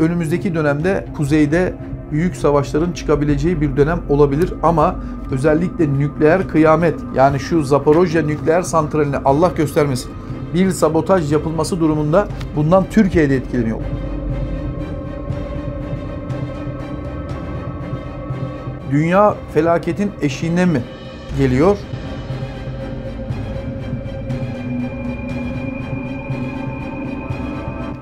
önümüzdeki dönemde kuzeyde büyük savaşların çıkabileceği bir dönem olabilir ama özellikle nükleer kıyamet yani şu Zaporojya nükleer santraline Allah göstermesin bir sabotaj yapılması durumunda bundan Türkiye'de etkileniyor. Dünya felaketin eşiğine mi geliyor?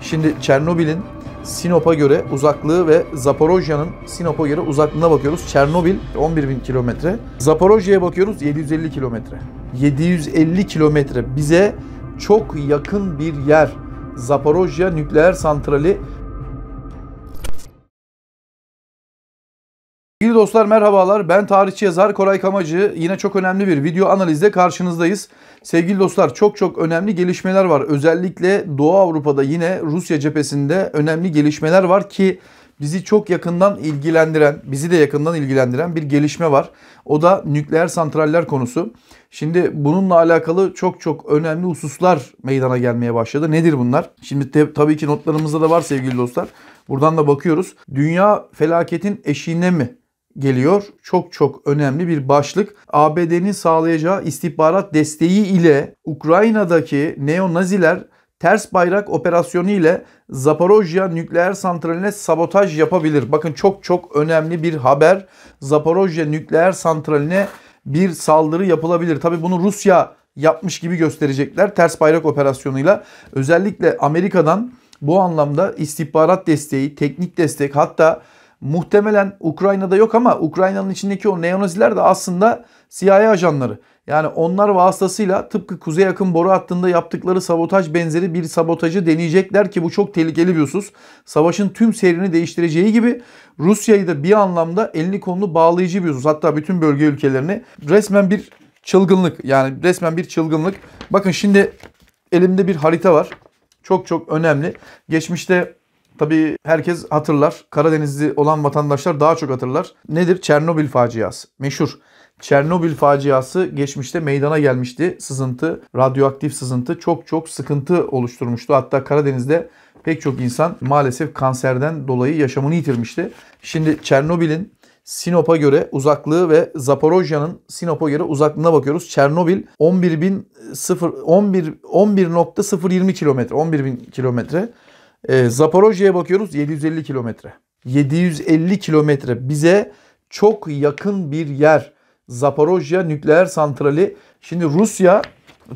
Şimdi Çernobil'in Sinop'a göre uzaklığı ve Zaporojya'nın Sinop'a göre uzaklığına bakıyoruz. Çernobil 11.000 kilometre. Zaporojya'ya bakıyoruz 750 kilometre. 750 kilometre bize çok yakın bir yer. Zaporojya nükleer santrali Sevgili dostlar merhabalar. Ben tarihçi yazar Koray Kamacı. Yine çok önemli bir video analizle karşınızdayız. Sevgili dostlar çok çok önemli gelişmeler var. Özellikle Doğu Avrupa'da yine Rusya cephesinde önemli gelişmeler var ki bizi çok yakından ilgilendiren, bizi de yakından ilgilendiren bir gelişme var. O da nükleer santraller konusu. Şimdi bununla alakalı çok çok önemli hususlar meydana gelmeye başladı. Nedir bunlar? Şimdi te- tabii ki notlarımızda da var sevgili dostlar. Buradan da bakıyoruz. Dünya felaketin eşiğinde mi? geliyor. Çok çok önemli bir başlık. ABD'nin sağlayacağı istihbarat desteği ile Ukrayna'daki neo naziler ters bayrak operasyonu ile Zaporojya nükleer santraline sabotaj yapabilir. Bakın çok çok önemli bir haber. Zaporojya nükleer santraline bir saldırı yapılabilir. Tabi bunu Rusya yapmış gibi gösterecekler ters bayrak operasyonuyla. Özellikle Amerika'dan bu anlamda istihbarat desteği, teknik destek hatta muhtemelen Ukrayna'da yok ama Ukrayna'nın içindeki o neonaziler de aslında CIA ajanları. Yani onlar vasıtasıyla tıpkı kuzey yakın boru hattında yaptıkları sabotaj benzeri bir sabotajı deneyecekler ki bu çok tehlikeli bir husus. Savaşın tüm seyrini değiştireceği gibi Rusya'yı da bir anlamda elini kolunu bağlayıcı bir husus. Hatta bütün bölge ülkelerini resmen bir çılgınlık yani resmen bir çılgınlık. Bakın şimdi elimde bir harita var. Çok çok önemli. Geçmişte Tabii herkes hatırlar. Karadenizli olan vatandaşlar daha çok hatırlar. Nedir? Çernobil faciası. Meşhur. Çernobil faciası geçmişte meydana gelmişti. Sızıntı, radyoaktif sızıntı çok çok sıkıntı oluşturmuştu. Hatta Karadeniz'de pek çok insan maalesef kanserden dolayı yaşamını yitirmişti. Şimdi Çernobil'in Sinop'a göre uzaklığı ve Zaporojya'nın Sinop'a göre uzaklığına bakıyoruz. Çernobil 11.020 11, 11 kilometre, 11.000 kilometre. E, ee, Zaporojye'ye bakıyoruz 750 kilometre. 750 kilometre bize çok yakın bir yer. Zaporojye nükleer santrali. Şimdi Rusya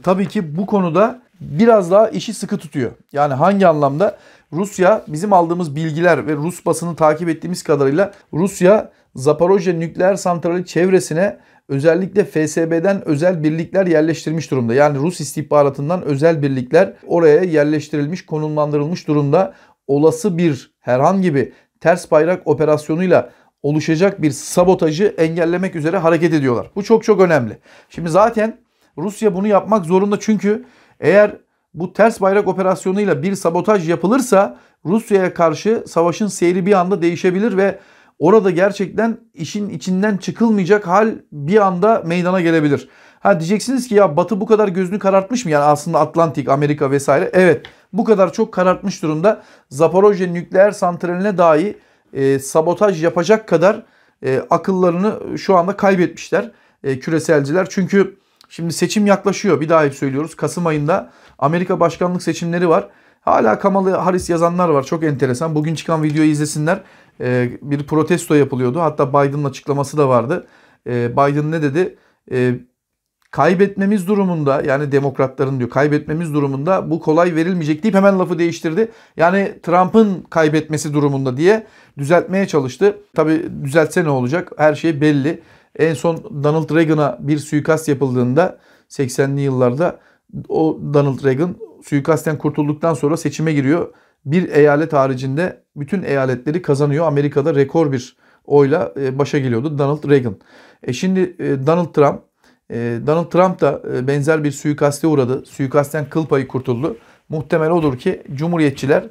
tabii ki bu konuda biraz daha işi sıkı tutuyor. Yani hangi anlamda? Rusya bizim aldığımız bilgiler ve Rus basını takip ettiğimiz kadarıyla Rusya Zaporojye nükleer santrali çevresine özellikle FSB'den özel birlikler yerleştirmiş durumda. Yani Rus istihbaratından özel birlikler oraya yerleştirilmiş, konumlandırılmış durumda. Olası bir herhangi bir ters bayrak operasyonuyla oluşacak bir sabotajı engellemek üzere hareket ediyorlar. Bu çok çok önemli. Şimdi zaten Rusya bunu yapmak zorunda çünkü eğer bu ters bayrak operasyonuyla bir sabotaj yapılırsa Rusya'ya karşı savaşın seyri bir anda değişebilir ve Orada gerçekten işin içinden çıkılmayacak hal bir anda meydana gelebilir. Ha diyeceksiniz ki ya Batı bu kadar gözünü karartmış mı? Yani aslında Atlantik, Amerika vesaire. Evet bu kadar çok karartmış durumda. Zaporojye nükleer santraline dahi e, sabotaj yapacak kadar e, akıllarını şu anda kaybetmişler e, küreselciler. Çünkü şimdi seçim yaklaşıyor. Bir daha hep söylüyoruz. Kasım ayında Amerika başkanlık seçimleri var. Hala kamalı Harris yazanlar var. Çok enteresan. Bugün çıkan videoyu izlesinler. Ee, bir protesto yapılıyordu. Hatta Biden'ın açıklaması da vardı. Ee, Biden ne dedi? Ee, kaybetmemiz durumunda yani demokratların diyor kaybetmemiz durumunda bu kolay verilmeyecek deyip hemen lafı değiştirdi. Yani Trump'ın kaybetmesi durumunda diye düzeltmeye çalıştı. Tabi düzeltse ne olacak her şey belli. En son Donald Reagan'a bir suikast yapıldığında 80'li yıllarda o Donald Reagan suikastten kurtulduktan sonra seçime giriyor bir eyalet haricinde bütün eyaletleri kazanıyor. Amerika'da rekor bir oyla e, başa geliyordu Donald Reagan. E şimdi e, Donald Trump e, Donald Trump da benzer bir suikaste uğradı. Suikastten kıl payı kurtuldu. Muhtemel olur ki Cumhuriyetçiler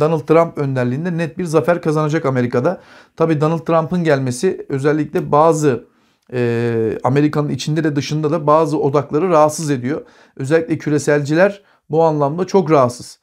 Donald Trump önderliğinde net bir zafer kazanacak Amerika'da. Tabi Donald Trump'ın gelmesi özellikle bazı e, Amerika'nın içinde de dışında da bazı odakları rahatsız ediyor. Özellikle küreselciler bu anlamda çok rahatsız.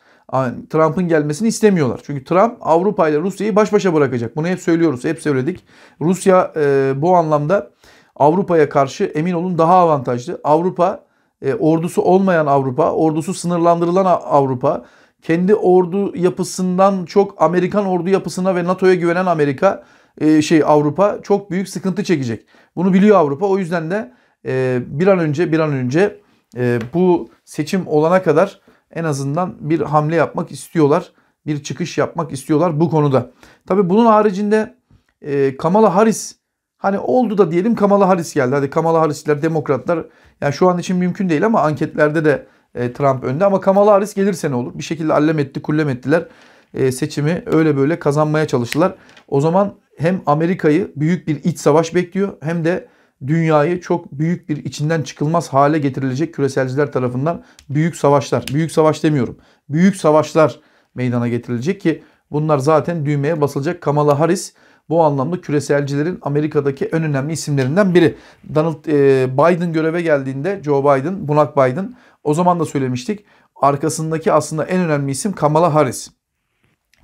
Trump'ın gelmesini istemiyorlar. Çünkü Trump Avrupa ile Rusya'yı baş başa bırakacak. Bunu hep söylüyoruz, hep söyledik. Rusya e, bu anlamda Avrupa'ya karşı emin olun daha avantajlı. Avrupa e, ordusu olmayan Avrupa, ordusu sınırlandırılan Avrupa, kendi ordu yapısından çok Amerikan ordu yapısına ve NATO'ya güvenen Amerika e, şey Avrupa çok büyük sıkıntı çekecek. Bunu biliyor Avrupa. O yüzden de e, bir an önce bir an önce e, bu seçim olana kadar en azından bir hamle yapmak istiyorlar. Bir çıkış yapmak istiyorlar bu konuda. Tabii bunun haricinde e, Kamala Harris hani oldu da diyelim Kamala Harris geldi. Hadi Kamala Harris'ler demokratlar yani şu an için mümkün değil ama anketlerde de e, Trump önde ama Kamala Harris gelirse ne olur? Bir şekilde allem etti kullem ettiler. E, seçimi öyle böyle kazanmaya çalıştılar. O zaman hem Amerika'yı büyük bir iç savaş bekliyor hem de dünyayı çok büyük bir içinden çıkılmaz hale getirilecek küreselciler tarafından büyük savaşlar, büyük savaş demiyorum, büyük savaşlar meydana getirilecek ki bunlar zaten düğmeye basılacak. Kamala Harris bu anlamda küreselcilerin Amerika'daki en önemli isimlerinden biri. Donald e, Biden göreve geldiğinde Joe Biden, Bunak Biden o zaman da söylemiştik. Arkasındaki aslında en önemli isim Kamala Harris.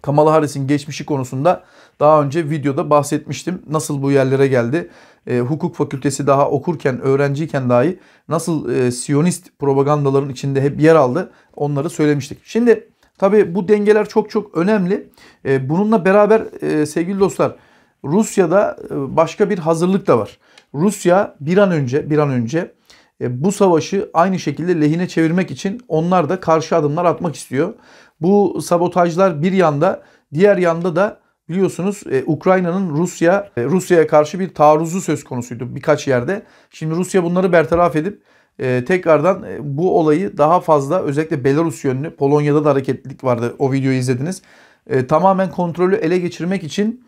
Kamala Harris'in geçmişi konusunda daha önce videoda bahsetmiştim. Nasıl bu yerlere geldi? E, hukuk fakültesi daha okurken, öğrenciyken dahi nasıl e, siyonist propagandaların içinde hep yer aldı onları söylemiştik. Şimdi tabi bu dengeler çok çok önemli. E, bununla beraber e, sevgili dostlar Rusya'da e, başka bir hazırlık da var. Rusya bir an önce bir an önce e, bu savaşı aynı şekilde lehine çevirmek için onlar da karşı adımlar atmak istiyor. Bu sabotajlar bir yanda, diğer yanda da biliyorsunuz e, Ukrayna'nın Rusya e, Rusya'ya karşı bir taarruzu söz konusuydu birkaç yerde. Şimdi Rusya bunları bertaraf edip e, tekrardan e, bu olayı daha fazla özellikle Belarus yönlü Polonya'da da hareketlilik vardı. O videoyu izlediniz. E, tamamen kontrolü ele geçirmek için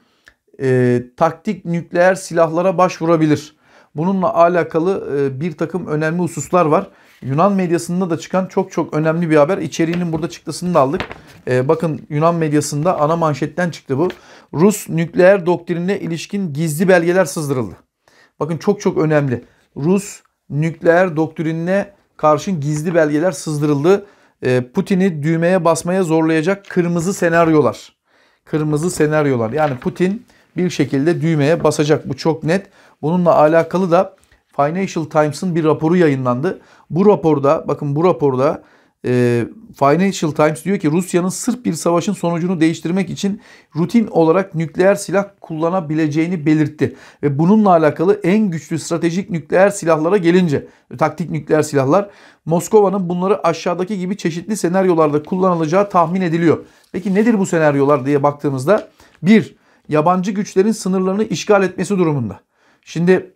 e, taktik nükleer silahlara başvurabilir. Bununla alakalı e, bir takım önemli hususlar var. Yunan medyasında da çıkan çok çok önemli bir haber. İçeriğinin burada çıktısını da aldık. Ee, bakın Yunan medyasında ana manşetten çıktı bu. Rus nükleer doktrinine ilişkin gizli belgeler sızdırıldı. Bakın çok çok önemli. Rus nükleer doktrinine karşın gizli belgeler sızdırıldı. Ee, Putin'i düğmeye basmaya zorlayacak kırmızı senaryolar. Kırmızı senaryolar. Yani Putin bir şekilde düğmeye basacak. Bu çok net. Bununla alakalı da Financial Times'ın bir raporu yayınlandı. Bu raporda bakın bu raporda e, Financial Times diyor ki Rusya'nın sırf bir savaşın sonucunu değiştirmek için rutin olarak nükleer silah kullanabileceğini belirtti. Ve bununla alakalı en güçlü stratejik nükleer silahlara gelince, taktik nükleer silahlar Moskova'nın bunları aşağıdaki gibi çeşitli senaryolarda kullanılacağı tahmin ediliyor. Peki nedir bu senaryolar diye baktığımızda 1. Yabancı güçlerin sınırlarını işgal etmesi durumunda. Şimdi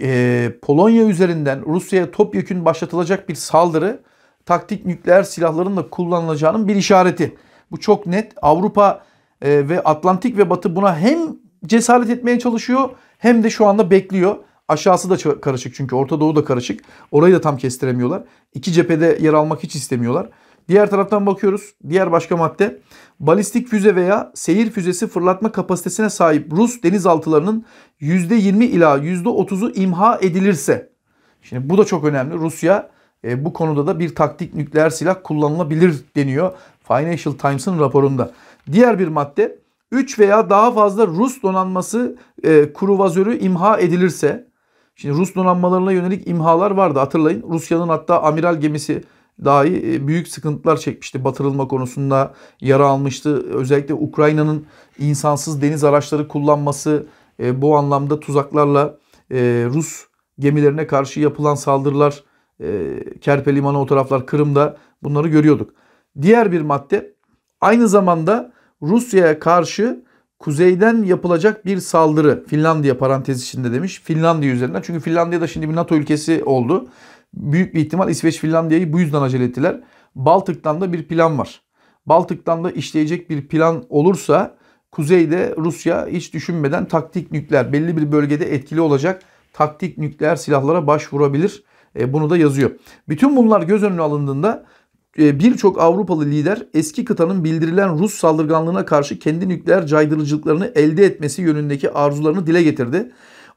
e, Polonya üzerinden Rusya'ya topyekün başlatılacak bir saldırı taktik nükleer silahların da kullanılacağının bir işareti. Bu çok net. Avrupa e, ve Atlantik ve Batı buna hem cesaret etmeye çalışıyor hem de şu anda bekliyor. Aşağısı da karışık çünkü Orta Doğu da karışık. Orayı da tam kestiremiyorlar. İki cephede yer almak hiç istemiyorlar. Diğer taraftan bakıyoruz. Diğer başka madde. Balistik füze veya seyir füzesi fırlatma kapasitesine sahip Rus denizaltılarının %20 ila %30'u imha edilirse. Şimdi bu da çok önemli. Rusya e, bu konuda da bir taktik nükleer silah kullanılabilir deniyor Financial Times'ın raporunda. Diğer bir madde 3 veya daha fazla Rus donanması e, kuruvazörü imha edilirse. Şimdi Rus donanmalarına yönelik imhalar vardı hatırlayın. Rusya'nın hatta amiral gemisi dahi e, büyük sıkıntılar çekmişti. Batırılma konusunda yara almıştı. Özellikle Ukrayna'nın insansız deniz araçları kullanması e, bu anlamda tuzaklarla e, Rus gemilerine karşı yapılan saldırılar Kerpe Limanı o taraflar Kırım'da bunları görüyorduk. Diğer bir madde aynı zamanda Rusya'ya karşı kuzeyden yapılacak bir saldırı Finlandiya parantez içinde demiş. Finlandiya üzerinden çünkü Finlandiya da şimdi bir NATO ülkesi oldu büyük bir ihtimal İsveç Finlandiya'yı bu yüzden acele ettiler. Baltık'tan da bir plan var. Baltık'tan da işleyecek bir plan olursa kuzeyde Rusya hiç düşünmeden taktik nükleer belli bir bölgede etkili olacak taktik nükleer silahlara başvurabilir. E, bunu da yazıyor. Bütün bunlar göz önüne alındığında e, birçok Avrupalı lider eski kıtanın bildirilen Rus saldırganlığına karşı kendi nükleer caydırıcılıklarını elde etmesi yönündeki arzularını dile getirdi.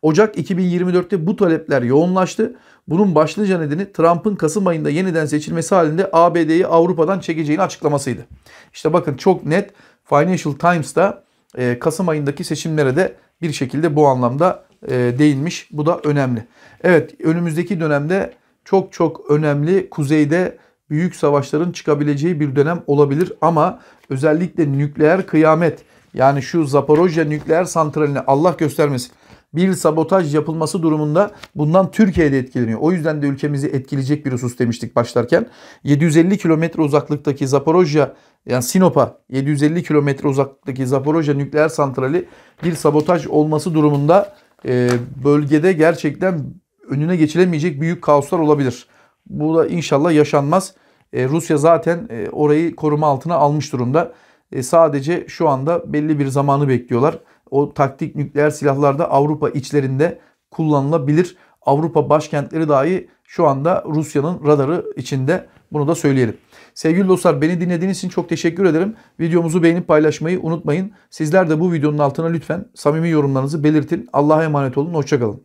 Ocak 2024'te bu talepler yoğunlaştı. Bunun başlıca nedeni Trump'ın Kasım ayında yeniden seçilmesi halinde ABD'yi Avrupa'dan çekeceğini açıklamasıydı. İşte bakın çok net Financial Times'ta e, Kasım ayındaki seçimlere de bir şekilde bu anlamda e, değinmiş. Bu da önemli. Evet önümüzdeki dönemde çok çok önemli kuzeyde büyük savaşların çıkabileceği bir dönem olabilir ama özellikle nükleer kıyamet yani şu Zaporojye nükleer santralini Allah göstermesin bir sabotaj yapılması durumunda bundan Türkiye de etkileniyor. O yüzden de ülkemizi etkileyecek bir husus demiştik başlarken. 750 kilometre uzaklıktaki Zaporojya yani Sinop'a 750 kilometre uzaklıktaki Zaporojya nükleer santrali bir sabotaj olması durumunda e, bölgede gerçekten önüne geçilemeyecek büyük kaoslar olabilir. Bu da inşallah yaşanmaz. E, Rusya zaten e, orayı koruma altına almış durumda. E, sadece şu anda belli bir zamanı bekliyorlar o taktik nükleer silahlarda Avrupa içlerinde kullanılabilir. Avrupa başkentleri dahi şu anda Rusya'nın radarı içinde. Bunu da söyleyelim. Sevgili dostlar beni dinlediğiniz için çok teşekkür ederim. Videomuzu beğenip paylaşmayı unutmayın. Sizler de bu videonun altına lütfen samimi yorumlarınızı belirtin. Allah'a emanet olun. Hoşçakalın.